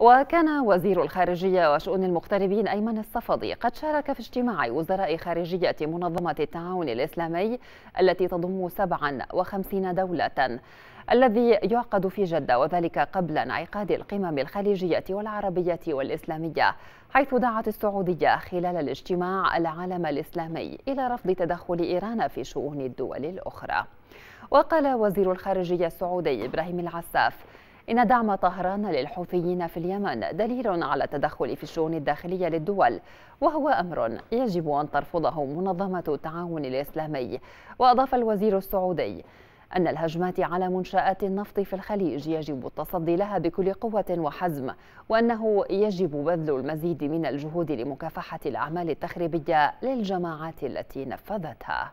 وكان وزير الخارجية وشؤون المغتربين أيمن الصفدي قد شارك في اجتماع وزراء خارجية منظمة التعاون الإسلامي التي تضم 57 دولة الذي يعقد في جدة وذلك قبل انعقاد القمم الخليجية والعربية والإسلامية حيث دعت السعودية خلال الاجتماع العالم الإسلامي إلى رفض تدخل إيران في شؤون الدول الأخرى وقال وزير الخارجية السعودي إبراهيم العساف إن دعم طهران للحوثيين في اليمن دليل على التدخل في الشؤون الداخلية للدول وهو أمر يجب أن ترفضه منظمة التعاون الإسلامي وأضاف الوزير السعودي أن الهجمات على منشآت النفط في الخليج يجب التصدي لها بكل قوة وحزم وأنه يجب بذل المزيد من الجهود لمكافحة الأعمال التخريبية للجماعات التي نفذتها